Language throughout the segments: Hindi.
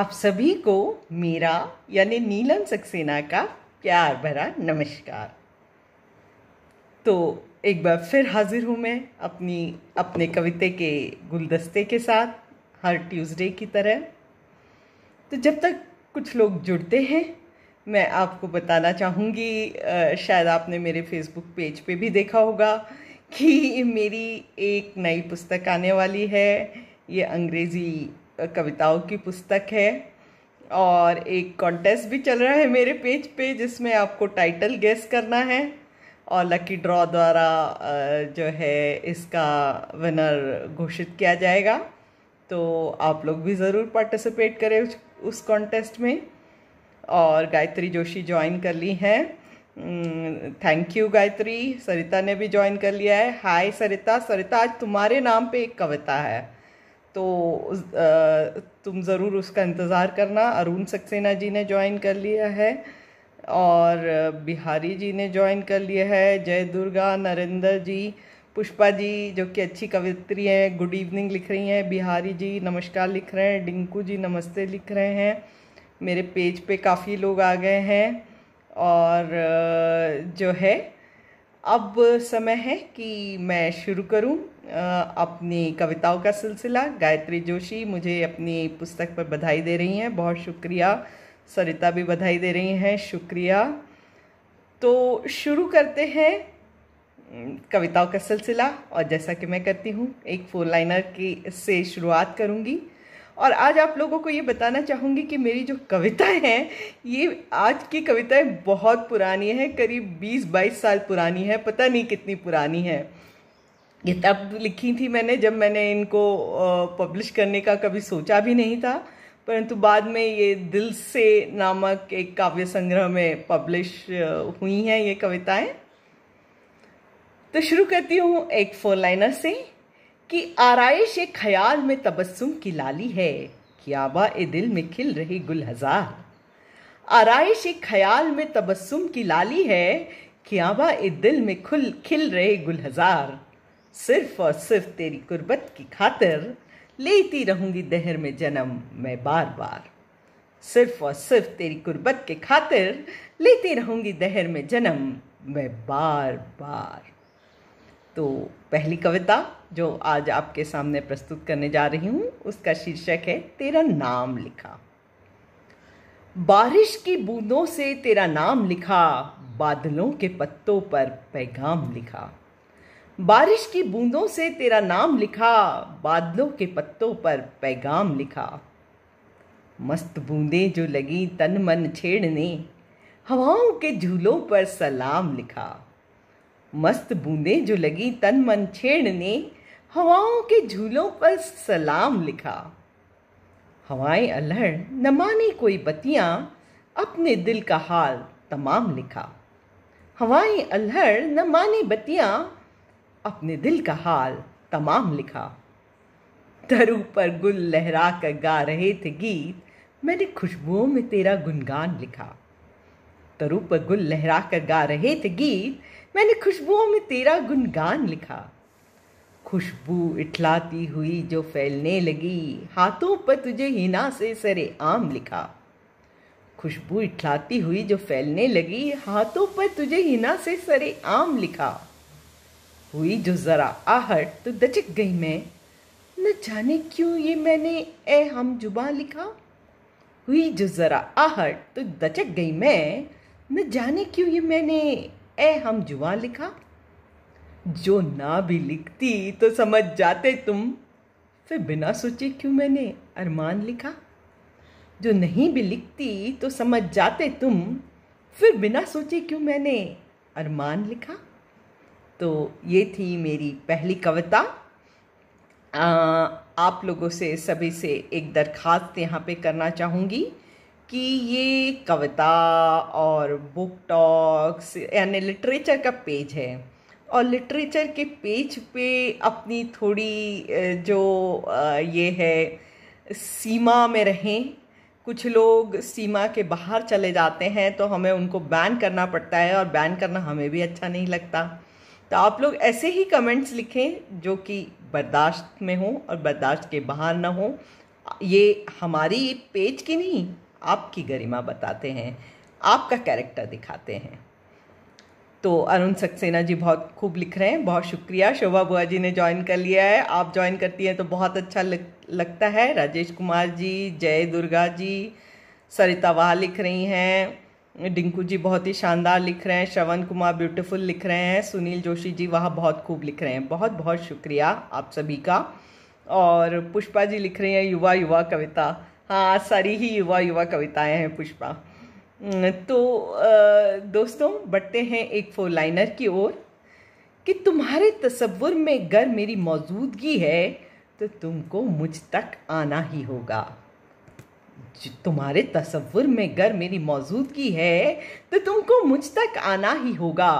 आप सभी को मेरा यानी नीलम सक्सेना का प्यार भरा नमस्कार तो एक बार फिर हाजिर हूँ मैं अपनी अपने कविता के गुलदस्ते के साथ हर ट्यूसडे की तरह तो जब तक कुछ लोग जुड़ते हैं मैं आपको बताना चाहूँगी शायद आपने मेरे फेसबुक पेज पे भी देखा होगा कि मेरी एक नई पुस्तक आने वाली है ये अंग्रेज़ी कविताओं की पुस्तक है और एक कॉन्टेस्ट भी चल रहा है मेरे पेज पे जिसमें आपको टाइटल गेस करना है और लकी ड्रॉ द्वारा जो है इसका विनर घोषित किया जाएगा तो आप लोग भी ज़रूर पार्टिसिपेट करें उस, उस कॉन्टेस्ट में और गायत्री जोशी ज्वाइन कर ली हैं थैंक यू गायत्री सरिता ने भी ज्वाइन कर लिया है हाय सरिता सरिता आज तुम्हारे नाम पे एक कविता है तो तुम ज़रूर उसका इंतज़ार करना अरुण सक्सेना जी ने ज्वाइन कर लिया है और बिहारी जी ने ज्वाइन कर लिया है जय दुर्गा नरेंद्र जी पुष्पा जी जो कि अच्छी कवित्री हैं गुड इवनिंग लिख रही हैं बिहारी जी नमस्कार लिख रहे हैं डिंकू जी नमस्ते लिख रहे हैं मेरे पेज पे काफ़ी लोग आ गए हैं और जो है अब समय है कि मैं शुरू करूं अपनी कविताओं का सिलसिला गायत्री जोशी मुझे अपनी पुस्तक पर बधाई दे रही हैं बहुत शुक्रिया सरिता भी बधाई दे रही हैं शुक्रिया तो शुरू करते हैं कविताओं का सिलसिला और जैसा कि मैं करती हूँ एक फोर लाइनर की से शुरुआत करूँगी और आज आप लोगों को ये बताना चाहूँगी कि मेरी जो कविताएं हैं ये आज की कविताएं बहुत पुरानी हैं करीब 20-22 साल पुरानी है पता नहीं कितनी पुरानी है ये तब लिखी थी मैंने जब मैंने इनको पब्लिश करने का कभी सोचा भी नहीं था परंतु बाद में ये दिल से नामक एक काव्य संग्रह में पब्लिश हुई हैं ये कविताएं तो शुरू करती हूँ एक फोर लाइनर से कि आरइश एक ख्याल में तबस्सुम की लाली है कि आबा ए दिल में खिल रही गुल हजार आरइश एक ख्याल में तबस्सुम की लाली है कि आबा ए दिल में खुल खिल रहे गुल हजार सिर्फ और सिर्फ तेरी गुर्बत की खातिर लेती रहूंगी दहर में जन्म मैं बार बार सिर्फ और सिर्फ तेरी गुर्बत के खातिर लेती रहूंगी दहर में जन्म मैं बार बार तो पहली कविता जो आज आपके सामने प्रस्तुत करने जा रही हूं उसका शीर्षक है तेरा नाम लिखा बारिश की बूंदों से तेरा नाम लिखा बादलों के पत्तों पर पैगाम लिखा बारिश की बूंदों से तेरा नाम लिखा बादलों के पत्तों पर पैगाम लिखा मस्त बूंदें जो लगी तन मन छेड़ने हवाओं के झूलों पर सलाम लिखा मस्त बूंदें जो लगी तन मन छेड़ने हवाओं के झूलों पर सलाम लिखा हवाएं अलहड़ न माने कोई बतियां अपने दिल का हाल तमाम लिखा हवाएं अलहड़ न माने बतियां अपने दिल का हाल तमाम लिखा तरु पर गुल लहरा कर गा रहे थे गीत मैंने खुशबुओं में तेरा गुनगान लिखा तरु पर गुल लहरा कर गा रहे थे गीत मैंने खुशबुओं में तेरा गुनगान लिखा खुशबू इठलाती हुई जो फैलने लगी हाथों पर तुझे हिना से सरे आम लिखा खुशबू इठलाती हुई जो फैलने लगी हाथों पर तुझे हिना से सरे आम लिखा हुई जो ज़रा आहट तो दचक गई मैं न जाने क्यों ये मैंने ए हम जुबा लिखा हुई जो ज़रा आहट तो दचक गई मैं न जाने क्यों ये मैंने ए हम जुबा लिखा जो ना भी लिखती तो समझ जाते तुम फिर बिना सोचे क्यों मैंने अरमान लिखा जो नहीं भी लिखती तो समझ जाते तुम फिर बिना सोचे क्यों मैंने अरमान लिखा तो ये थी मेरी पहली कविता आप लोगों से सभी से एक दरख्वास्त यहाँ पे करना चाहूँगी कि ये कविता और बुक टॉक्स यानी लिटरेचर का पेज है और लिटरेचर के पेज पे अपनी थोड़ी जो ये है सीमा में रहें कुछ लोग सीमा के बाहर चले जाते हैं तो हमें उनको बैन करना पड़ता है और बैन करना हमें भी अच्छा नहीं लगता तो आप लोग ऐसे ही कमेंट्स लिखें जो कि बर्दाश्त में हो और बर्दाश्त के बाहर ना हो ये हमारी पेज की नहीं आपकी गरिमा बताते हैं आपका कैरेक्टर दिखाते हैं तो अरुण सक्सेना जी बहुत खूब लिख रहे हैं बहुत शुक्रिया शोभा बुआ जी ने ज्वाइन कर लिया है आप ज्वाइन करती हैं तो बहुत अच्छा लग, लगता है राजेश कुमार जी जय दुर्गा जी सरिता वाह लिख रही हैं डिंकू जी बहुत ही शानदार लिख रहे हैं श्रवण कुमार ब्यूटीफुल लिख रहे हैं सुनील जोशी जी वहाँ बहुत खूब लिख रहे हैं बहुत बहुत शुक्रिया आप सभी का और पुष्पा जी लिख रही हैं युवा युवा कविता हाँ सारी ही युवा युवा कविताएं हैं पुष्पा तो दोस्तों बढ़ते हैं एक फोर लाइनर की ओर कि तुम्हारे तस्वुर में अगर मेरी मौजूदगी है तो तुमको मुझ तक आना ही होगा तुम्हारे तस्वुर में अगर मेरी मौजूदगी है तो तुमको मुझ तक आना ही होगा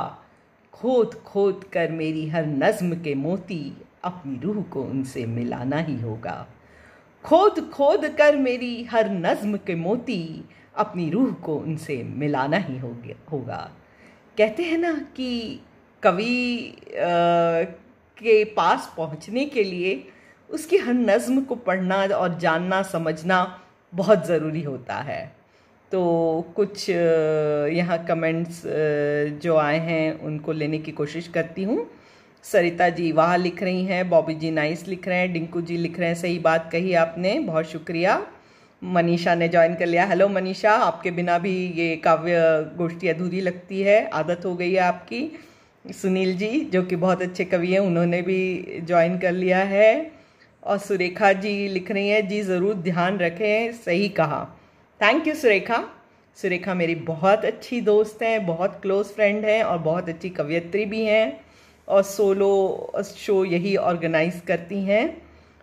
खोद खोद कर मेरी हर नज्म के मोती अपनी रूह को उनसे मिलाना ही होगा खोद खोद कर मेरी हर नज्म के मोती अपनी रूह को उनसे मिलाना ही होगा कहते हैं ना कि कवि के पास पहुंचने के लिए उसकी हर नज्म को पढ़ना और जानना समझना बहुत ज़रूरी होता है तो कुछ यहाँ कमेंट्स जो आए हैं उनको लेने की कोशिश करती हूँ सरिता जी वाह लिख रही हैं बॉबी जी नाइस लिख रहे हैं डिंकू जी लिख रहे हैं सही बात कही आपने बहुत शुक्रिया मनीषा ने ज्वाइन कर लिया हेलो मनीषा आपके बिना भी ये काव्य गोष्ठी अधूरी लगती है आदत हो गई है आपकी सुनील जी जो कि बहुत अच्छे कवि हैं उन्होंने भी ज्वाइन कर लिया है और सुरेखा जी लिख रही हैं जी ज़रूर ध्यान रखें सही कहा थैंक यू सुरेखा सुरेखा मेरी बहुत अच्छी दोस्त हैं बहुत क्लोज़ फ्रेंड हैं और बहुत अच्छी कवियत्री भी हैं और सोलो शो यही ऑर्गेनाइज करती हैं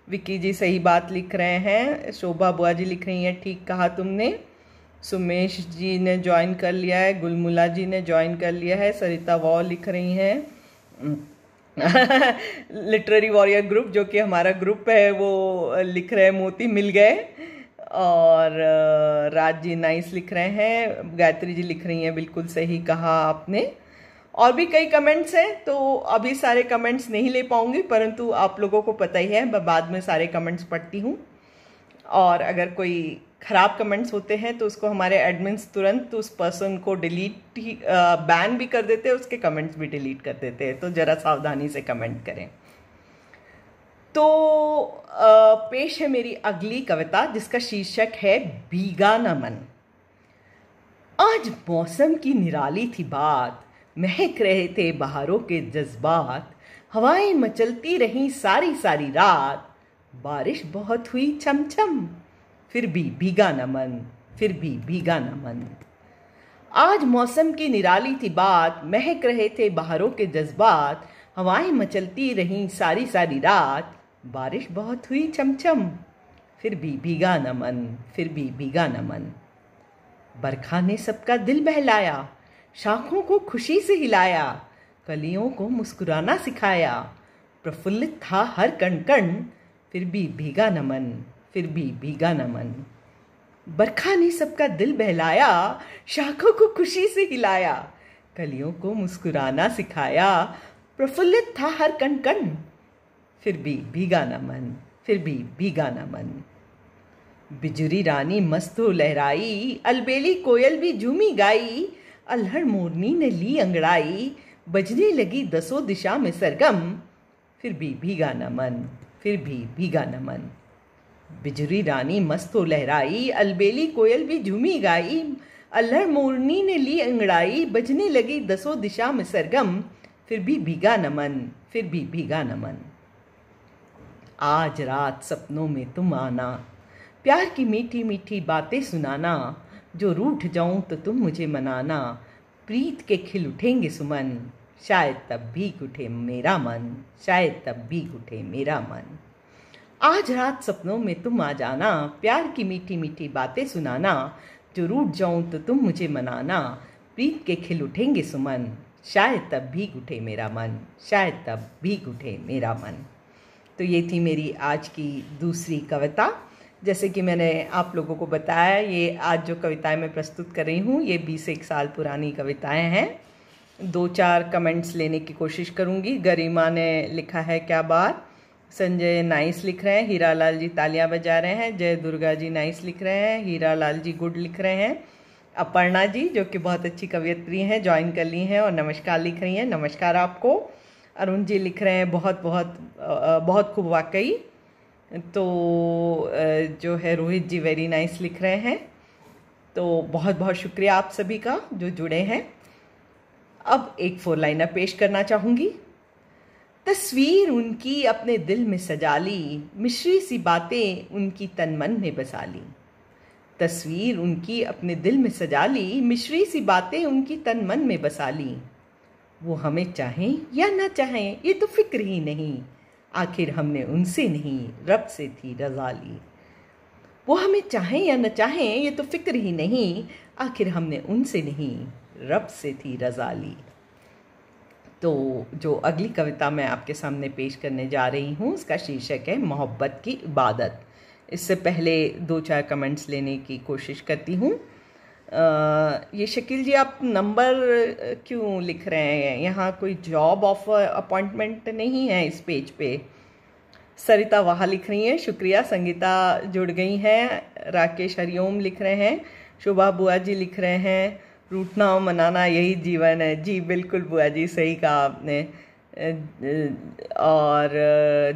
विक्की जी सही बात लिख रहे हैं शोभा बुआ जी लिख रही हैं ठीक कहा तुमने सुमेश जी ने ज्वाइन कर लिया है गुलमुला जी ने ज्वाइन कर लिया है सरिता वॉ लिख रही हैं लिटरेरी वॉरियर ग्रुप जो कि हमारा ग्रुप है वो लिख रहे मोती मिल गए और राज जी नाइस लिख रहे हैं गायत्री जी लिख रही हैं बिल्कुल सही कहा आपने और भी कई कमेंट्स हैं तो अभी सारे कमेंट्स नहीं ले पाऊंगी परंतु आप लोगों को पता ही है मैं बाद में सारे कमेंट्स पढ़ती हूँ और अगर कोई ख़राब कमेंट्स होते हैं तो उसको हमारे एडमिन्स तुरंत उस पर्सन को डिलीट ही बैन भी कर देते हैं उसके कमेंट्स भी डिलीट कर देते हैं तो ज़रा सावधानी से कमेंट करें तो आ, पेश है मेरी अगली कविता जिसका शीर्षक है बीगा न मन आज मौसम की निराली थी बात महक रहे थे बहारों के जज्बात हवाएं मचलती रहीं सारी सारी रात बारिश बहुत हुई छमछम फिर भी भीगा न मन फिर भी भीगा न मन आज मौसम की निराली थी बात महक रहे थे बाहरों के जज्बात हवाएं मचलती रहीं सारी सारी रात बारिश बहुत हुई चमचम फिर भी भीगा न मन फिर भी भीगा न मन बरखा ने सबका दिल बहलाया शाखों को खुशी से हिलाया कलियों को मुस्कुराना सिखाया प्रफुल्लित था हर कण कण फिर भी भीगा न मन फिर भी भीगा न मन बरखा ने सबका दिल बहलाया शाखों को खुशी से हिलाया कलियों को मुस्कुराना सिखाया प्रफुल्लित था हर कण कण फिर भी भीगा न मन फिर भी भीगा न मन बिजुरी रानी मस्तो लहराई अलबेली कोयल भी झूमी गाई अल्हड़ मोरनी ने ली अंगड़ाई बजने लगी दसों दिशा में सरगम फिर भी भीगा न मन फिर भी भीगा न मन बिजरी रानी मस्तो लहराई अलबेली कोयल भी झूमी गाई अल्हड़ मोरनी ने ली अंगड़ाई बजने लगी दसो दिशा में सरगम फिर भी भीगा नमन फिर भी भीगा नमन आज रात सपनों में तुम आना प्यार की मीठी मीठी बातें सुनाना जो रूठ जाऊं तो तुम मुझे मनाना प्रीत के खिल उठेंगे सुमन शायद तब भीग उठे मेरा मन शायद तब भीग उठे मेरा मन आज रात सपनों में तुम आ जाना प्यार की मीठी मीठी बातें सुनाना जो रूट जाऊं तो तुम मुझे मनाना प्रीत के खिल उठेंगे सुमन शायद तब भीग उठे मेरा मन शायद तब भीग उठे मेरा मन तो ये थी मेरी आज की दूसरी कविता जैसे कि मैंने आप लोगों को बताया ये आज जो कविताएं मैं प्रस्तुत कर रही हूँ ये बीस एक साल पुरानी कविताएं हैं दो चार कमेंट्स लेने की कोशिश करूँगी गरिमा ने लिखा है क्या बात संजय नाइस लिख रहे हैं हीरा लाल जी तालियां बजा रहे हैं जय दुर्गा जी नाइस लिख रहे हैं हीरा लाल जी गुड लिख रहे हैं अपर्णा जी जो कि बहुत अच्छी कवियत्री हैं ज्वाइन कर ली हैं और नमस्कार लिख रही हैं नमस्कार आपको अरुण जी लिख रहे हैं बहुत बहुत बहुत खूब वाकई तो जो है रोहित जी वेरी नाइस लिख रहे हैं तो बहुत बहुत शुक्रिया आप सभी का जो जुड़े हैं अब एक फोर लाइनर पेश करना चाहूँगी तस्वीर उनकी अपने दिल में सजा ली मिश्री सी बातें उनकी तनमन में बसा ली तस्वीर उनकी अपने दिल में सजा ली मिश्री सी बातें उनकी तन मन में बसा ली वो हमें चाहें या ना चाहें ये तो फिक्र ही नहीं आखिर हमने उनसे नहीं रब से थी रजा ली वो हमें चाहें या ना चाहें ये तो फिक्र ही नहीं आखिर हमने उनसे नहीं रब से थी रजा ली तो जो अगली कविता मैं आपके सामने पेश करने जा रही हूँ उसका शीर्षक है मोहब्बत की इबादत इससे पहले दो चार कमेंट्स लेने की कोशिश करती हूँ ये शकील जी आप नंबर क्यों लिख रहे हैं यहाँ कोई जॉब ऑफर अपॉइंटमेंट नहीं है इस पेज पे सरिता वहाँ लिख रही हैं शुक्रिया संगीता जुड़ गई हैं राकेश हरिओम लिख रहे हैं शोभा बुआ जी लिख रहे हैं रूटना और मनाना यही जीवन है जी बिल्कुल बुआ जी सही कहा आपने और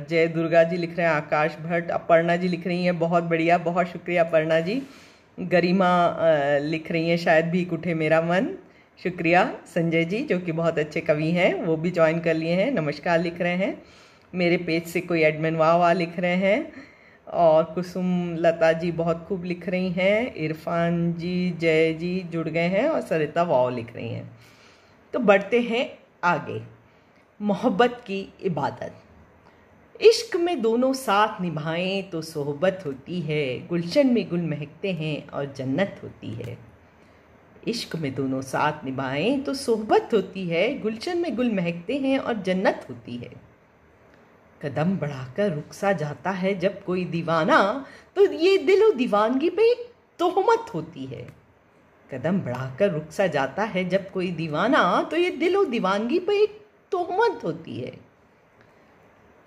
जय दुर्गा जी लिख रहे हैं आकाश भट्ट अपर्णा जी लिख रही हैं बहुत बढ़िया बहुत शुक्रिया अपर्णा जी गरिमा लिख रही हैं शायद भी उठे मेरा मन शुक्रिया संजय जी जो कि बहुत अच्छे कवि हैं वो भी ज्वाइन कर लिए हैं नमस्कार लिख रहे हैं मेरे पेज से कोई एडमिन वाह वाह लिख रहे हैं और कुसुम लता जी बहुत खूब लिख रही हैं इरफान जी जय जी जुड़ गए हैं और सरिता वाव लिख रही हैं तो बढ़ते हैं आगे मोहब्बत की इबादत इश्क में दोनों साथ निभाएं तो सोहबत होती है गुलशन में गुल महकते हैं और जन्नत होती है इश्क में दोनों साथ निभाएं तो सोहबत होती है गुलशन में गुल महकते हैं और जन्नत होती है कदम बढ़ाकर रुक सा जाता है जब कोई दीवाना तो ये दिल दीवानगी पे तोहमत होती है कदम बढ़ाकर रुक सा जाता है जब कोई दीवाना तो ये दिल दीवानगी पे एक तोहमत होती है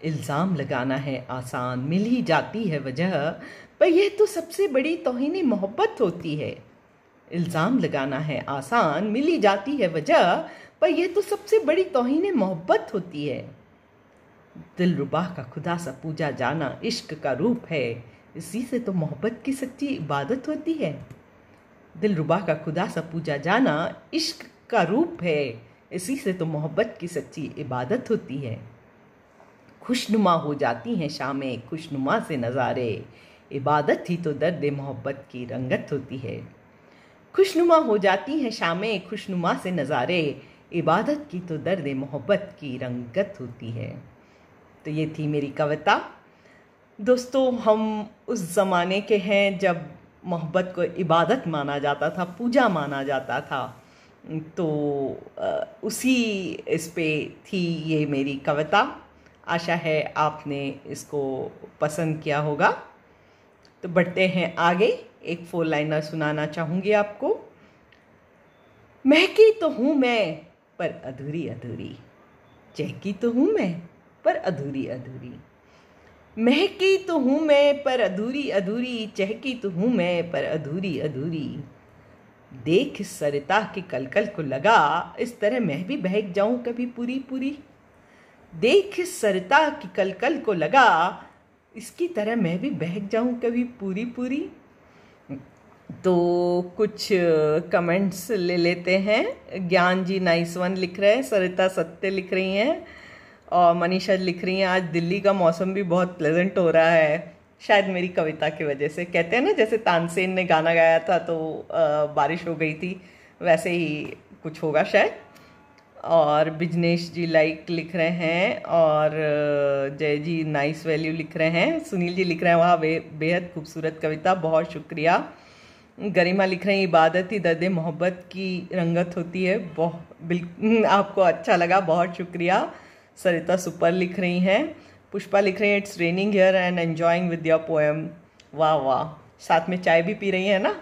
इल्ज़ाम लगाना है आसान मिल ही जाती है वजह पर यह तो सबसे बड़ी तोहनी मोहब्बत होती है इल्ज़ाम लगाना है आसान मिली जाती है वजह पर यह तो सबसे बड़ी तोहनी मोहब्बत होती है रुबा का खुदा सा पूजा जाना इश्क का रूप है इसी से तो मोहब्बत की सच्ची इबादत होती है रुबा का खुदा सा पूजा जाना इश्क का रूप है इसी से तो मोहब्बत की सच्ची इबादत होती है खुशनुमा हो जाती हैं शामें खुशनुमा से नज़ारे इबादत ही तो दर्द मोहब्बत की रंगत होती है खुशनुमा हो जाती हैं शामें खुशनुमा से नज़ारे इबादत की तो दर्द मोहब्बत की रंगत होती है तो ये थी मेरी कविता दोस्तों हम उस ज़माने के हैं जब मोहब्बत को इबादत माना जाता था पूजा माना जाता था तो उसी इस पे थी ये मेरी कविता आशा है आपने इसको पसंद किया होगा तो बढ़ते हैं आगे एक फोर लाइनर सुनाना चाहूँगी आपको महकी तो हूँ मैं पर अधूरी अधूरी चहकी तो हूँ मैं पर अधूरी अधूरी महकी तो हूँ मैं पर अधूरी अधूरी चहकी तो हूँ मैं पर अधूरी अधूरी देख सरिता के कलकल को लगा इस तरह मैं भी बहक जाऊं कभी पूरी पूरी देख सरिता की कलकल को लगा इसकी तरह मैं भी बहक जाऊं कभी पूरी पूरी तो कुछ कमेंट्स ले लेते हैं ज्ञान जी नाइस वन लिख रहे हैं सरिता सत्य लिख रही हैं और मनीषा लिख रही हैं आज दिल्ली का मौसम भी बहुत प्लेजेंट हो रहा है शायद मेरी कविता की वजह से कहते हैं ना जैसे तानसेन ने गाना गाया था तो आ, बारिश हो गई थी वैसे ही कुछ होगा शायद और बिजनेश जी लाइक लिख रहे हैं और जय जी नाइस वैल्यू लिख रहे हैं सुनील जी लिख रहे हैं वहाँ बे बेहद खूबसूरत कविता बहुत शुक्रिया गरिमा लिख रहे हैं इबादत ही दर्द मोहब्बत की रंगत होती है बहुत बिल्कुल आपको अच्छा लगा बहुत शुक्रिया सरिता सुपर लिख रही हैं पुष्पा लिख रही हैं it's raining here and enjoying with your poem वाह वाह साथ में चाय भी पी रही हैं ना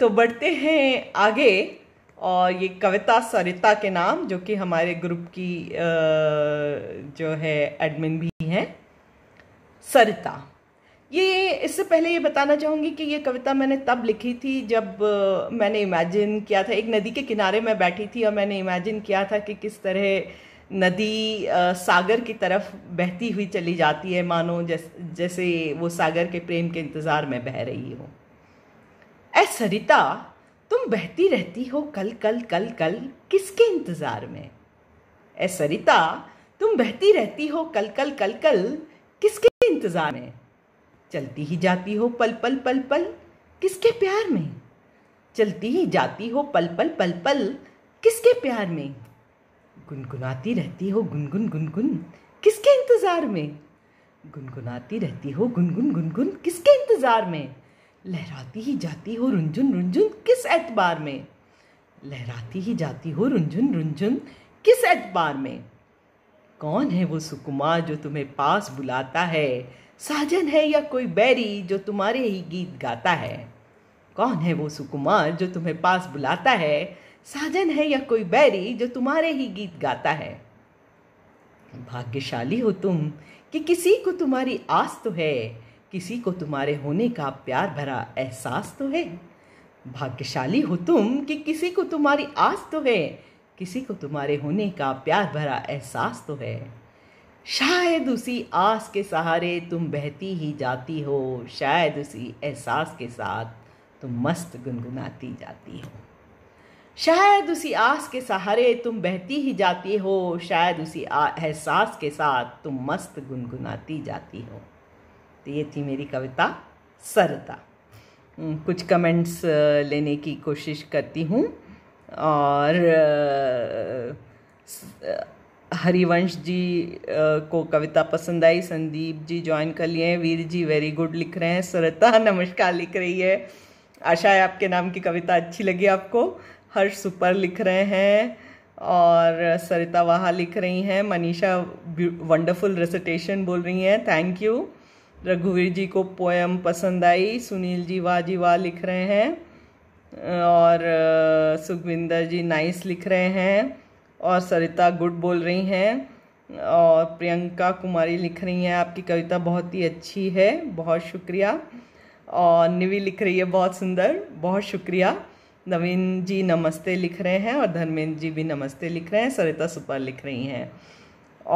तो बढ़ते हैं आगे और ये कविता सरिता के नाम जो कि हमारे ग्रुप की जो है एडमिन भी हैं सरिता ये इससे पहले ये बताना चाहूँगी कि ये कविता मैंने तब लिखी थी जब मैंने इमेजिन किया था एक नदी के किनारे मैं बैठी थी और मैंने इमेजिन किया था कि किस तरह नदी आ, सागर की तरफ बहती हुई चली जाती है मानो जैस, जैसे वो सागर के प्रेम के इंतज़ार में बह रही हो ऐ सरिता तुम बहती रहती हो कल कल कल कल किसके इंतज़ार में ऐ सरिता तुम बहती रहती हो कल कल कल कल किसके इंतज़ार में चलती ही जाती हो पल पल पल पल किसके प्यार में चलती ही जाती हो पल पल पल पल किसके प्यार में गुनगुनाती रहती हो गुनगुन गुनगुन किसके इंतज़ार में गुनगुनाती रहती हो गुनगुन गुनगुन किसके इंतज़ार में लहराती ही जाती हो रुंझुन रुंझुन किस एतबार में लहराती ही जाती हो रुंझुन रुंझुन किस एतबार में कौन है वो सुकुमार जो तुम्हें पास बुलाता है साजन है या कोई बैरी जो तुम्हारे ही गीत गाता है कौन है वो सुकुमार जो तुम्हें पास बुलाता है साजन है या कोई बैरी जो तुम्हारे ही गीत गाता है भाग्यशाली हो तुम कि किसी को तुम्हारी आस तो है किसी को तुम्हारे होने का प्यार भरा एहसास तो है भाग्यशाली हो तुम कि किसी को तुम्हारी आस तो है किसी को तुम्हारे होने का प्यार भरा एहसास तो है शायद उसी आस के सहारे तुम बहती ही जाती हो शायद उसी एहसास के साथ तुम मस्त गुनगुनाती जाती हो शायद उसी आस के सहारे तुम बहती ही जाती हो शायद उसी एहसास के साथ तुम मस्त गुनगुनाती जाती हो तो ये थी मेरी कविता सरता हम्म, कुछ कमेंट्स लेने की कोशिश करती हूँ और हरिवंश जी को कविता पसंद आई संदीप जी ज्वाइन कर लिए हैं वीर जी वेरी गुड लिख रहे हैं सरता नमस्कार लिख रही है आशा है आपके नाम की कविता अच्छी लगी आपको हर्ष सुपर लिख रहे हैं और सरिता वहा लिख रही हैं मनीषा वंडरफुल रेसिटेशन बोल रही हैं थैंक यू रघुवीर जी को पोएम पसंद आई सुनील जी वाह जी वाह लिख रहे हैं और सुखविंदर जी नाइस लिख रहे हैं और सरिता गुड बोल रही हैं और प्रियंका कुमारी लिख रही हैं आपकी कविता बहुत ही अच्छी है बहुत शुक्रिया और निवी लिख रही है बहुत सुंदर बहुत शुक्रिया नवीन जी नमस्ते लिख रहे हैं और धर्मेंद्र जी भी नमस्ते लिख रहे हैं सरिता सुपर लिख रही हैं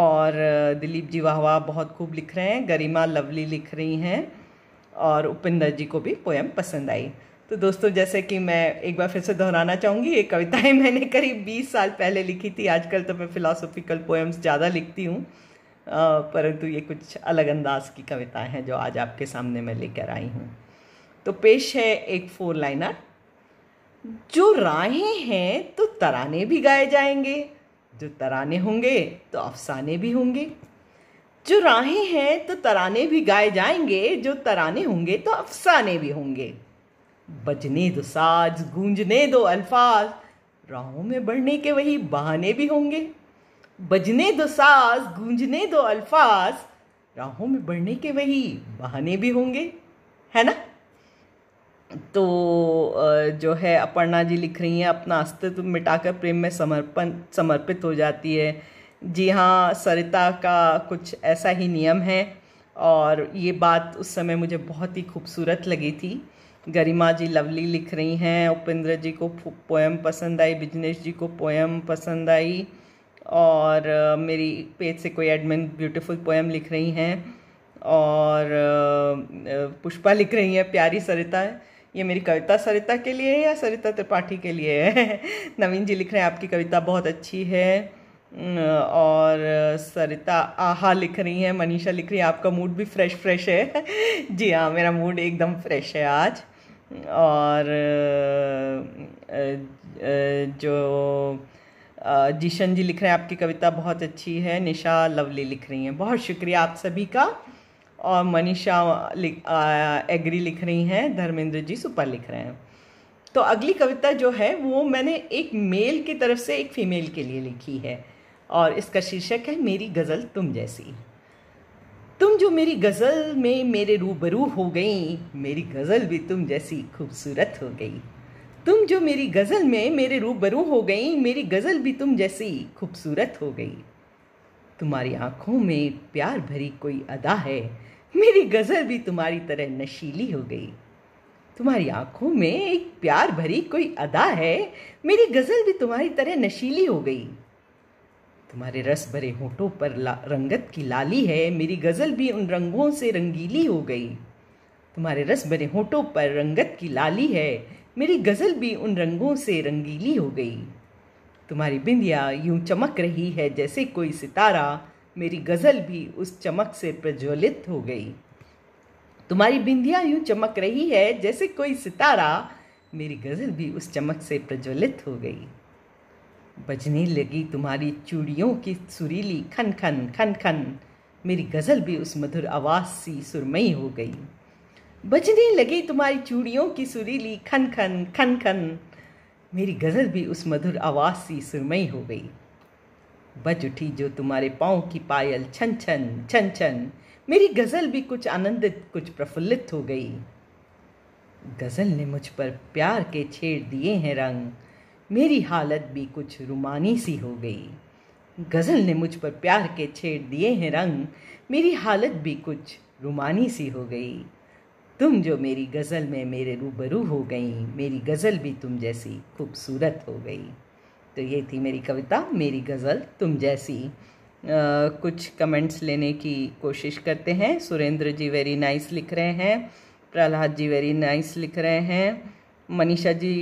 और दिलीप जी वाह वाह बहुत खूब लिख रहे हैं गरिमा लवली लिख रही हैं और उपेंद्र जी को भी पोएम पसंद आई तो दोस्तों जैसे कि मैं एक बार फिर से दोहराना चाहूँगी ये कविताएं मैंने करीब बीस साल पहले लिखी थी आजकल तो मैं फ़िलासोफिकल पोएम्स ज़्यादा लिखती हूँ परंतु ये कुछ अलग अंदाज की कविताएं हैं जो आज आपके सामने मैं लेकर आई हूँ तो पेश है एक फोर लाइनर जो राहें हैं तो तराने भी गाए जाएंगे जो तराने होंगे तो अफसाने भी होंगे जो राहें हैं तो तराने भी गाए जाएंगे जो तराने होंगे तो अफसाने भी होंगे बजने दो साज गूंजने दो अल्फाज राहों में बढ़ने के वही बहाने भी होंगे बजने दो साज गूंजने दो अल्फाज राहों में बढ़ने के वही बहाने भी होंगे है ना तो जो है अपर्णा जी लिख रही हैं अपना अस्तित्व मिटाकर प्रेम में समर्पण समर्पित हो जाती है जी हाँ सरिता का कुछ ऐसा ही नियम है और ये बात उस समय मुझे बहुत ही खूबसूरत लगी थी गरिमा जी लवली लिख रही हैं उपेंद्र जी को पोएम पसंद आई बिजनेश जी को पोएम पसंद आई और मेरी पेज से कोई एडमिन ब्यूटीफुल पोएम लिख रही हैं और पुष्पा लिख रही हैं प्यारी सरिता है ये मेरी कविता सरिता के लिए है या सरिता त्रिपाठी के लिए है नवीन जी लिख रहे हैं आपकी कविता बहुत अच्छी है और सरिता आहा लिख रही हैं मनीषा लिख रही है आपका मूड भी फ्रेश फ्रेश है जी हाँ मेरा मूड एकदम फ्रेश है आज और जो जिशन जी लिख रहे हैं आपकी कविता बहुत अच्छी है निशा लवली लिख रही हैं बहुत शुक्रिया आप सभी का और मनीषा एग्री लिख रही हैं धर्मेंद्र जी सुपर लिख रहे हैं तो अगली कविता जो है वो मैंने एक मेल की तरफ से एक फ़ीमेल के लिए लिखी है और इसका शीर्षक है मेरी गज़ल तुम जैसी तुम जो मेरी गज़ल में मेरे रूबरू हो गई मेरी गज़ल भी तुम जैसी खूबसूरत हो गई तुम जो मेरी गज़ल में मेरे रूबरू हो गई मेरी गज़ल भी तुम जैसी खूबसूरत हो गई तुम्हारी आंखों में प्यार भरी कोई अदा है मेरी गज़ल भी तुम्हारी तरह नशीली हो गई तुम्हारी आंखों में एक प्यार भरी कोई अदा है मेरी गज़ल भी तुम्हारी तरह नशीली हो गई तुम्हारे रस भरे होठों पर ला, रंगत की लाली है मेरी गज़ल भी उन रंगों से रंगीली हो गई तुम्हारे रस भरे होठों पर रंगत की लाली है मेरी गज़ल भी उन रंगों से रंगीली हो गई तुम्हारी बिंदिया यूं चमक रही है जैसे कोई सितारा मेरी गज़ल भी उस चमक से प्रज्वलित हो गई तुम्हारी बिंदिया यूं चमक रही है जैसे कोई सितारा मेरी गज़ल भी उस चमक से प्रज्वलित हो गई बजने लगी तुम्हारी चूड़ियों की सुरीली खन खन खन खन मेरी गज़ल भी उस मधुर आवाज़ सी सुरमई हो गई बजने लगी तुम्हारी चूड़ियों की सुरीली खन खन खन खन मेरी गज़ल भी उस मधुर आवाज़ सी सुरमई हो गई बज उठी जो तुम्हारे पाँव की पायल छन छन छन छन मेरी गज़ल भी कुछ आनंदित कुछ प्रफुल्लित हो गई गज़ल ने मुझ पर प्यार के छेड़ दिए हैं रंग मेरी हालत भी कुछ रुमानी सी हो गई गज़ल ने मुझ पर प्यार के छेड़ दिए हैं रंग मेरी हालत भी कुछ रुमानी सी हो गई तुम जो मेरी गज़ल में मेरे रूबरू हो गई मेरी गज़ल भी तुम जैसी खूबसूरत हो गई तो ये थी मेरी कविता मेरी गज़ल तुम जैसी आ, कुछ कमेंट्स लेने की कोशिश करते हैं सुरेंद्र जी वेरी नाइस लिख रहे हैं प्रहलाद जी वेरी नाइस लिख रहे हैं मनीषा जी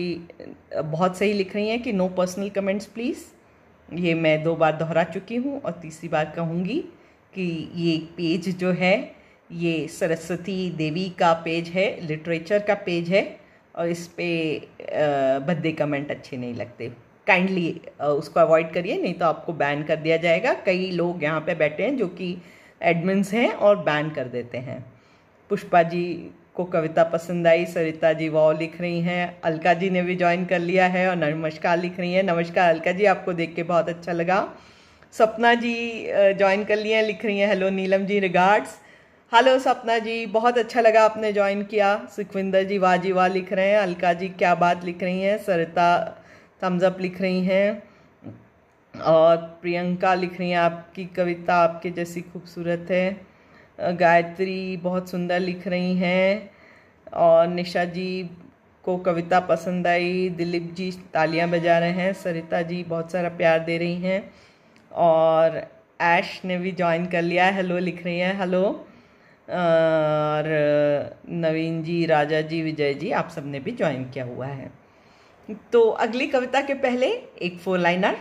बहुत सही लिख रही हैं कि नो पर्सनल कमेंट्स प्लीज़ ये मैं दो बार दोहरा चुकी हूँ और तीसरी बार कहूँगी कि ये पेज जो है ये सरस्वती देवी का पेज है लिटरेचर का पेज है और इस पर भद्दे कमेंट अच्छे नहीं लगते काइंडली उसको अवॉइड करिए नहीं तो आपको बैन कर दिया जाएगा कई लोग यहाँ पे बैठे हैं जो कि एडमिन्स हैं और बैन कर देते हैं पुष्पा जी को कविता पसंद आई सरिता जी वाओ लिख रही हैं अलका जी ने भी ज्वाइन कर लिया है और नमस्कार लिख रही हैं नमस्कार अलका जी आपको देख के बहुत अच्छा लगा सपना जी ज्वाइन कर लिए हैं लिख रही हैं hello Neelam ji regards hello Sapna ji बहुत अच्छा लगा आपने ज्वाइन किया सुखविंदर जी वाजीवा लिख रहे हैं अलका जी क्या बात लिख रही हैं सरिता थम्सअप लिख रही हैं और प्रियंका लिख रही हैं आपकी कविता आपके जैसी खूबसूरत है गायत्री बहुत सुंदर लिख रही हैं और निशा जी को कविता पसंद आई दिलीप जी तालियां बजा रहे हैं सरिता जी बहुत सारा प्यार दे रही हैं और ऐश ने भी ज्वाइन कर लिया हेलो लिख रही हैं हेलो और नवीन जी राजा जी विजय जी आप सबने भी ज्वाइन किया हुआ है तो अगली कविता के पहले एक फोर लाइनर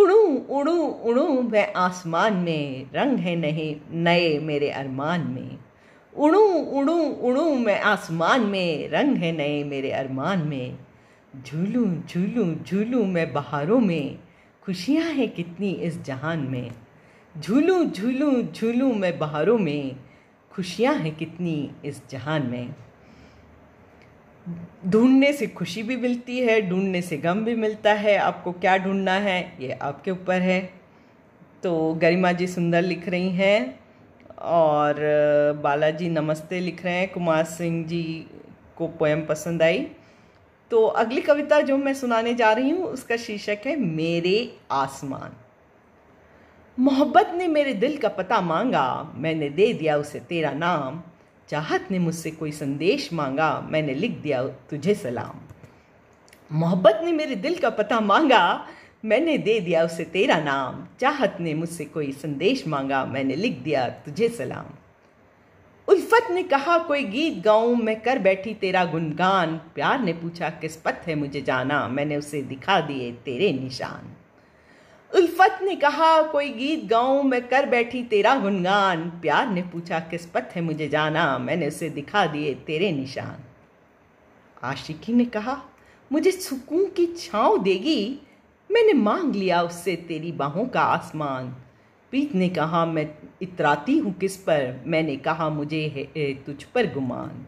उड़ू उड़ू उड़ू मैं आसमान में रंग है नहीं नए मेरे अरमान में उड़ू उड़ू उड़ू मैं आसमान में रंग है नए मेरे अरमान में झूलूँ झूलूँ झूलूँ मैं बहारों में खुशियाँ हैं कितनी इस जहान में झूलूँ झूलूँ झूलूँ मैं बहारों में खुशियाँ हैं कितनी इस जहान में ढूंढने से खुशी भी मिलती है ढूंढने से गम भी मिलता है आपको क्या ढूंढना है ये आपके ऊपर है तो गरिमा जी सुंदर लिख रही हैं और बालाजी नमस्ते लिख रहे हैं कुमार सिंह जी को पोएम पसंद आई तो अगली कविता जो मैं सुनाने जा रही हूँ उसका शीर्षक है मेरे आसमान मोहब्बत ने मेरे दिल का पता मांगा मैंने दे दिया उसे तेरा नाम चाहत ने मुझसे कोई संदेश मांगा मैंने लिख दिया तुझे सलाम मोहब्बत ने मेरे दिल का पता मांगा मैंने दे दिया उसे तेरा नाम चाहत ने मुझसे कोई संदेश मांगा मैंने लिख दिया तुझे सलाम उल्फत ने कहा कोई गीत गाऊं मैं कर बैठी तेरा गुनगान प्यार ने पूछा किस पथ है मुझे जाना मैंने उसे दिखा दिए तेरे निशान उल्फत ने कहा कोई गीत गाऊं मैं कर बैठी तेरा गुनगान प्यार ने पूछा किस पथ है मुझे जाना मैंने उसे दिखा दिए तेरे निशान आशिकी ने कहा मुझे सुकून की छाँव देगी मैंने मांग लिया उससे तेरी बाहों का आसमान पीत ने कहा मैं इतराती हूँ किस पर मैंने कहा मुझे है तुझ पर गुमान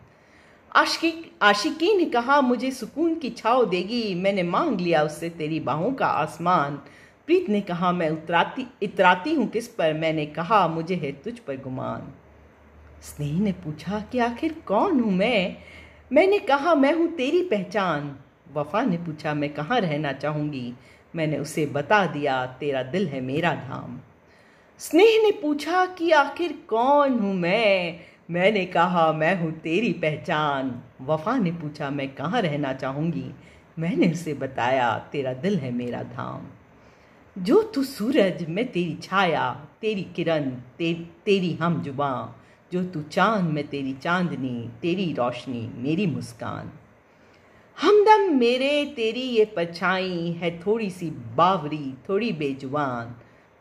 आशिकी आशिकी ने कहा मुझे सुकून की छाव देगी मैंने मांग लिया उससे तेरी बाहों का आसमान प्रीत ने कहा मैं उतराती इतराती हूँ किस पर मैंने कहा मुझे है तुझ पर गुमान स्नेही ने पूछा कि आखिर कौन हूँ मैं मैंने कहा मैं हूँ तेरी पहचान वफा ने पूछा मैं कहाँ रहना चाहूँगी मैंने उसे बता दिया तेरा दिल है मेरा धाम स्नेह ने पूछा कि आखिर कौन हूँ मैं मैंने कहा मैं हूँ तेरी पहचान वफा ने पूछा मैं कहाँ रहना चाहूँगी मैंने उसे बताया तेरा दिल है मेरा धाम जो तू सूरज मैं तेरी छाया तेरी किरण ते, तेरी हम जुबा जो तू चांद मैं तेरी चांदनी तेरी रोशनी मेरी मुस्कान हमदम मेरे तेरी ये परछाई है थोड़ी सी बावरी थोड़ी बेजुबान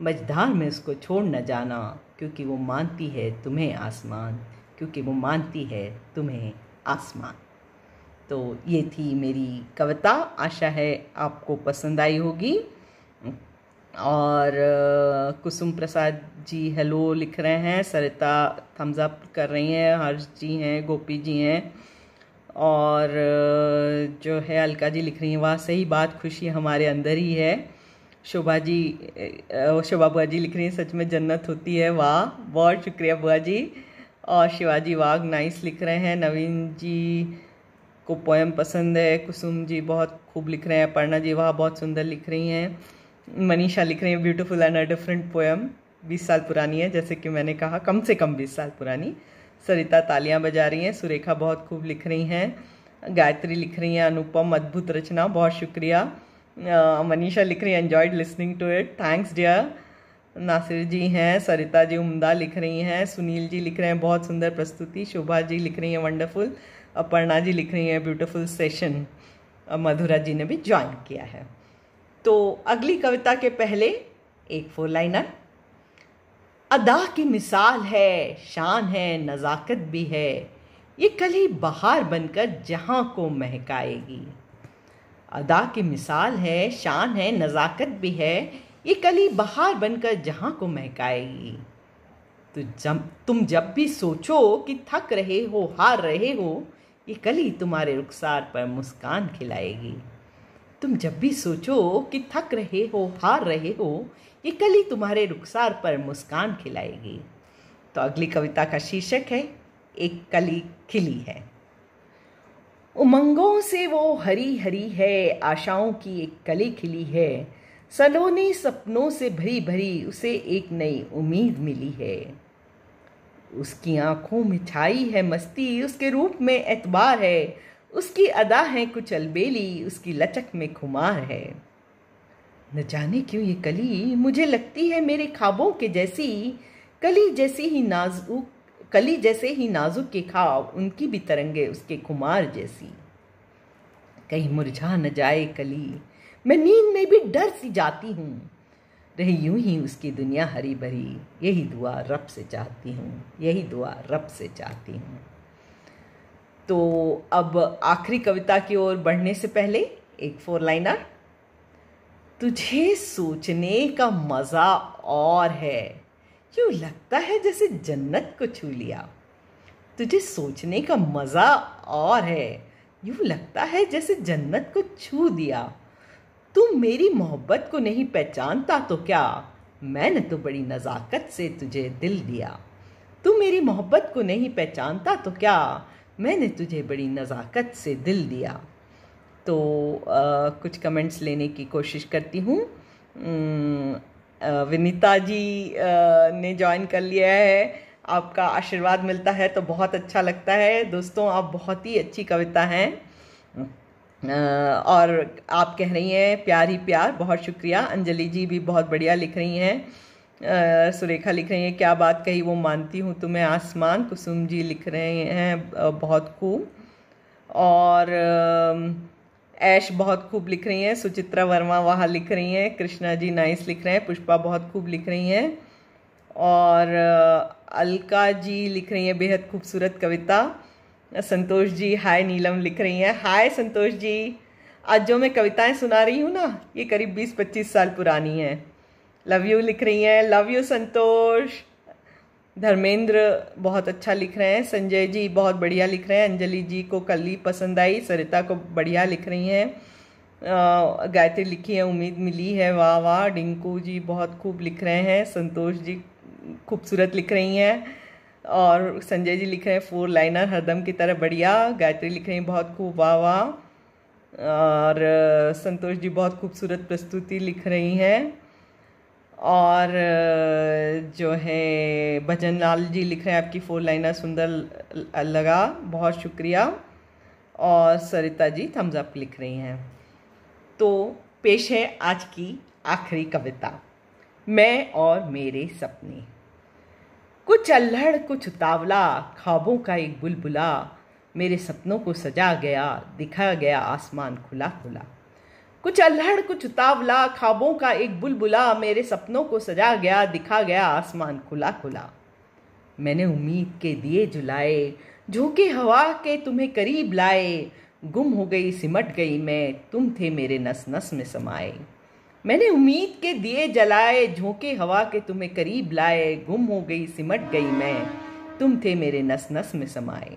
मझधार में उसको छोड़ न जाना क्योंकि वो मानती है तुम्हें आसमान क्योंकि वो मानती है तुम्हें आसमान तो ये थी मेरी कविता आशा है आपको पसंद आई होगी और कुसुम प्रसाद जी हेलो लिख रहे हैं सरिता थम्स अप कर रही हैं हर्ष जी हैं गोपी जी हैं और जो है अलका जी लिख रही हैं वह सही बात खुशी हमारे अंदर ही है शोभा जी शोभा बुआ जी लिख रही हैं सच में जन्नत होती है वाह बहुत शुक्रिया बुआ जी और शिवाजी वाघ नाइस लिख रहे हैं नवीन जी को पोएम पसंद है कुसुम जी बहुत खूब लिख रहे हैं अपर्णा जी वाह बहुत सुंदर लिख रही हैं मनीषा लिख रही है beautiful and a different poem बीस साल पुरानी है जैसे कि मैंने कहा कम से कम बीस साल पुरानी सरिता तालियां बजा रही हैं सुरेखा बहुत खूब लिख रही हैं गायत्री लिख रही हैं अनुपम अद्भुत रचना बहुत शुक्रिया मनीषा लिख रही है enjoyed listening to it thanks dear Nasir ji हैं सरिता जी उमदा लिख रही हैं सुनील जी लिख रहे हैं बहुत सुंदर प्रस्तुति शोभा जी लिख रही हैं वंडरफुल अपर्णा जी लिख रही हैं ब्यूटीफुल सेशन मधुरा जी ने भी ज्वाइन किया है तो अगली कविता के पहले एक फोर लाइनर अदा की मिसाल है शान है नज़ाकत भी है ये कली बहार बनकर जहाँ को महकाएगी अदा की मिसाल है शान है नज़ाकत भी है ये कली बहार बनकर जहाँ को महकाएगी तो जब तुम जब भी सोचो कि थक रहे हो हार रहे हो ये कली तुम्हारे रुखसार पर मुस्कान खिलाएगी तुम जब भी सोचो कि थक रहे हो हार रहे हो ये कली तुम्हारे रुखसार पर मुस्कान खिलाएगी तो अगली कविता का शीर्षक है एक कली खिली है उमंगों से वो हरी हरी है आशाओं की एक कली खिली है सलोनी सपनों से भरी भरी उसे एक नई उम्मीद मिली है उसकी आंखों में छाई है मस्ती उसके रूप में एतबार है उसकी अदा है कुछ अलबेली उसकी लचक में खुमार है न जाने क्यों ये कली मुझे लगती है मेरे ख्वाबों के जैसी कली जैसी ही नाजुक कली जैसे ही नाजुक के खाब उनकी भी तरंगे उसके खुमार जैसी कहीं मुरझा न जाए कली मैं नींद में भी डर सी जाती हूँ रही यूं ही उसकी दुनिया हरी भरी यही दुआ रब से चाहती हूँ यही दुआ रब से चाहती हूँ तो अब आखिरी कविता की ओर बढ़ने से पहले एक फोर लाइनर तुझे सोचने का मज़ा और है यूँ लगता है जैसे जन्नत को छू लिया तुझे सोचने का मज़ा और है यूँ लगता है जैसे जन्नत को छू दिया तुम मेरी मोहब्बत को नहीं पहचानता तो क्या मैंने तो बड़ी नज़ाकत से तुझे दिल दिया तू मेरी मोहब्बत को नहीं पहचानता तो क्या मैंने तुझे बड़ी नज़ाकत से दिल दिया तो आ, कुछ कमेंट्स लेने की कोशिश करती हूँ विनीता जी आ, ने ज्वाइन कर लिया है आपका आशीर्वाद मिलता है तो बहुत अच्छा लगता है दोस्तों आप बहुत ही अच्छी कविता हैं और आप कह रही हैं प्यार ही प्यार बहुत शुक्रिया अंजलि जी भी बहुत बढ़िया लिख रही हैं सुरेखा लिख रही हैं क्या बात कही वो मानती हूँ तुम्हें आसमान कुसुम जी लिख रहे हैं बहुत खूब और ऐश बहुत खूब लिख रही हैं सुचित्रा वर्मा वहाँ लिख रही हैं कृष्णा जी नाइस लिख रहे हैं पुष्पा बहुत खूब लिख रही हैं और अलका जी लिख रही हैं बेहद खूबसूरत कविता संतोष जी हाय नीलम लिख रही हैं हाय संतोष जी आज जो मैं कविताएं सुना रही हूँ ना ये करीब 20-25 साल पुरानी हैं लव यू लिख रही हैं लव यू संतोष धर्मेंद्र बहुत अच्छा लिख रहे हैं संजय जी बहुत बढ़िया लिख रहे हैं अंजलि जी को कली पसंद आई सरिता को बढ़िया लिख रही हैं गायत्री लिखी है उम्मीद मिली है वाह वाह डिंकू जी बहुत खूब लिख रहे हैं संतोष जी खूबसूरत लिख रही हैं और संजय जी लिख रहे हैं फोर लाइनर हरदम की तरह बढ़िया गायत्री लिख रही हैं बहुत खूब वाह वाह और संतोष जी बहुत खूबसूरत प्रस्तुति लिख रही हैं और जो है भजन लाल जी लिख रहे हैं आपकी फोर लाइनर सुंदर लगा बहुत शुक्रिया और सरिता जी थम्स अप लिख रही हैं तो पेश है आज की आखिरी कविता मैं और मेरे सपने कुछ अल्हड़ कुछ उतावला ख्वाबों का एक बुलबुला मेरे सपनों को सजा गया दिखा गया आसमान खुला खुला कुछ अल्हड़ कुछ उतावला खाबों का एक बुलबुला मेरे सपनों को सजा गया दिखा गया आसमान खुला खुला मैंने उम्मीद के दिए जुलाए झोंके हवा के तुम्हें करीब लाए गुम हो गई सिमट गई मैं तुम थे मेरे नस नस में समाए मैंने उम्मीद के दिए जलाए झोंके हवा के तुम्हें करीब लाए गुम हो गई सिमट गई मैं तुम थे मेरे नस नस में समाए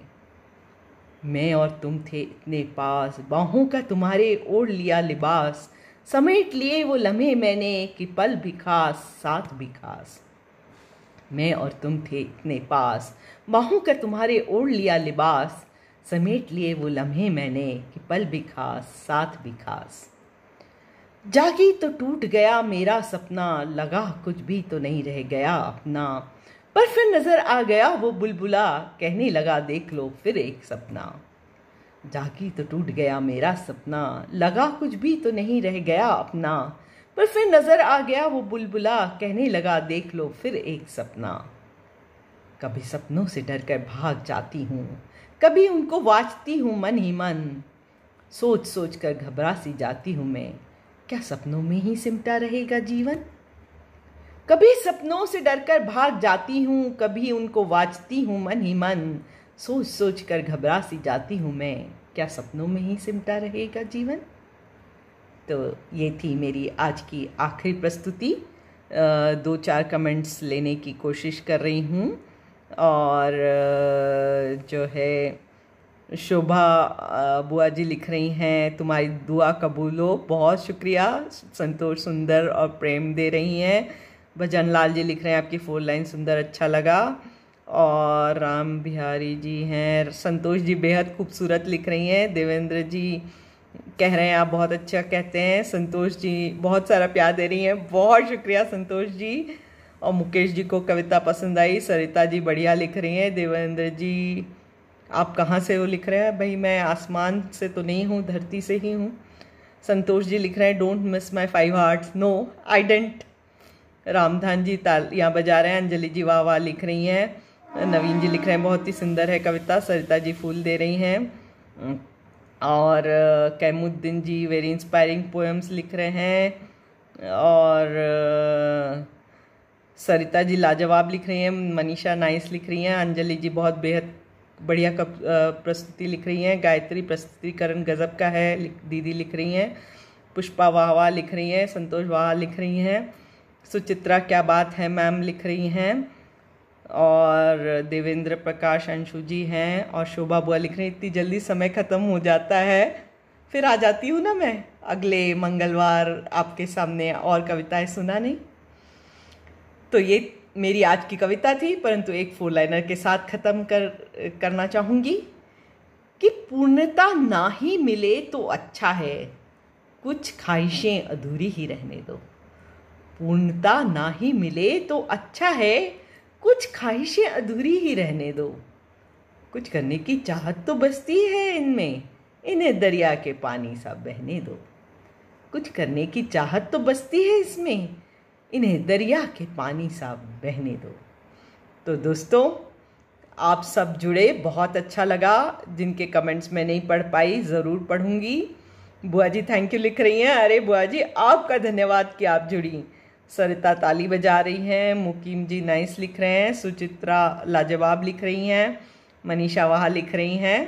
मैं और तुम थे इतने पास बाहों का तुम्हारे ओढ़ लिया लिबास समेट लिए वो लम्हे मैंने कि पल भी खास साथ भी खास मैं और तुम थे इतने पास बाहों का तुम्हारे ओढ़ लिया लिबास समेट लिए वो लम्हे मैंने कि पल भी खास साथ भी खास जागी तो टूट गया मेरा सपना लगा कुछ भी तो नहीं रह गया अपना पर फिर नजर आ गया वो बुलबुला कहने लगा देख लो फिर एक सपना जागी तो टूट गया मेरा सपना लगा कुछ भी तो नहीं रह गया अपना पर फिर नजर आ गया वो बुलबुला कहने लगा देख लो फिर एक सपना कभी सपनों से डर कर भाग जाती हूँ कभी उनको वाचती हूँ मन ही मन सोच सोच कर घबरा सी जाती हूँ मैं क्या सपनों में ही सिमटा रहेगा जीवन कभी सपनों से डरकर भाग जाती हूँ कभी उनको वाचती हूँ मन ही मन सोच सोच कर घबरा सी जाती हूँ मैं क्या सपनों में ही सिमटा रहेगा जीवन तो ये थी मेरी आज की आखिरी प्रस्तुति दो चार कमेंट्स लेने की कोशिश कर रही हूँ और जो है शोभा बुआ जी लिख रही हैं तुम्हारी दुआ कबूलो बहुत शुक्रिया संतोष सुंदर और प्रेम दे रही हैं भजन लाल जी लिख रहे हैं आपकी फोर लाइन सुंदर अच्छा लगा और राम बिहारी जी हैं संतोष जी बेहद खूबसूरत लिख रही हैं देवेंद्र जी कह रहे हैं आप बहुत अच्छा कहते हैं संतोष जी बहुत सारा प्यार दे रही हैं बहुत शुक्रिया संतोष जी और मुकेश जी को कविता पसंद आई सरिता जी बढ़िया लिख रही हैं देवेंद्र जी आप कहाँ से वो लिख रहे हैं भाई मैं आसमान से तो नहीं हूँ धरती से ही हूँ संतोष जी लिख रहे हैं don't miss my five heart no I dent Ramdhan ji ताल यहाँ बजा रहे हैं अंजलि जी वाह वाह लिख रही हैं नवीन जी लिख रहे हैं बहुत ही सुंदर है कविता सरिता जी फूल दे रही हैं और Kaimuddin ji very inspiring poems लिख रहे हैं और सरिता जी लाजवाब लिख रही हैं मनीषा नाइस लिख रही हैं अंजलि जी बहुत बेहद बढ़िया कप प्रस्तुति लिख रही हैं गायत्री प्रस्तुतिकरण गज़ब का है दीदी लिख रही हैं पुष्पा वाहवा लिख रही हैं संतोष वाह लिख रही हैं सुचित्रा क्या बात है मैम लिख रही हैं और देवेंद्र प्रकाश अंशु जी हैं और शोभा बुआ लिख रही इतनी जल्दी समय ख़त्म हो जाता है फिर आ जाती हूँ ना मैं अगले मंगलवार आपके सामने और कविताएं सुना नहीं तो ये मेरी आज की कविता थी परंतु एक फोर लाइनर के साथ ख़त्म कर करना चाहूँगी कि पूर्णता ना ही मिले तो अच्छा है कुछ ख्वाहिशें अधूरी ही रहने दो पूर्णता ना ही मिले तो अच्छा है कुछ ख्वाहिशें अधूरी ही रहने दो कुछ करने की चाहत तो बसती है इनमें इन्हें दरिया के पानी सा बहने दो कुछ करने की चाहत तो बसती है इसमें इन्हें दरिया के पानी सा बहने दो तो दोस्तों आप सब जुड़े बहुत अच्छा लगा जिनके कमेंट्स मैं नहीं पढ़ पाई ज़रूर पढ़ूंगी बुआ जी थैंक यू लिख रही हैं अरे बुआ जी आपका धन्यवाद कि आप जुड़ी सरिता ताली बजा रही हैं मुकीम जी नाइस लिख रहे हैं सुचित्रा लाजवाब लिख रही हैं मनीषा वहाँ लिख रही हैं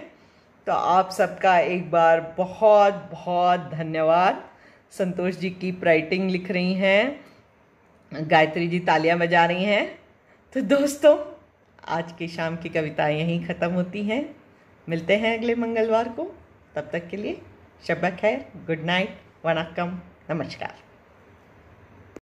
तो आप सबका एक बार बहुत बहुत धन्यवाद संतोष जी की राइटिंग लिख रही हैं गायत्री जी तालियां बजा रही हैं तो दोस्तों आज की शाम की कविताएं यहीं ख़त्म होती हैं मिलते हैं अगले मंगलवार को तब तक के लिए शबक खैर गुड नाइट वनाकम नमस्कार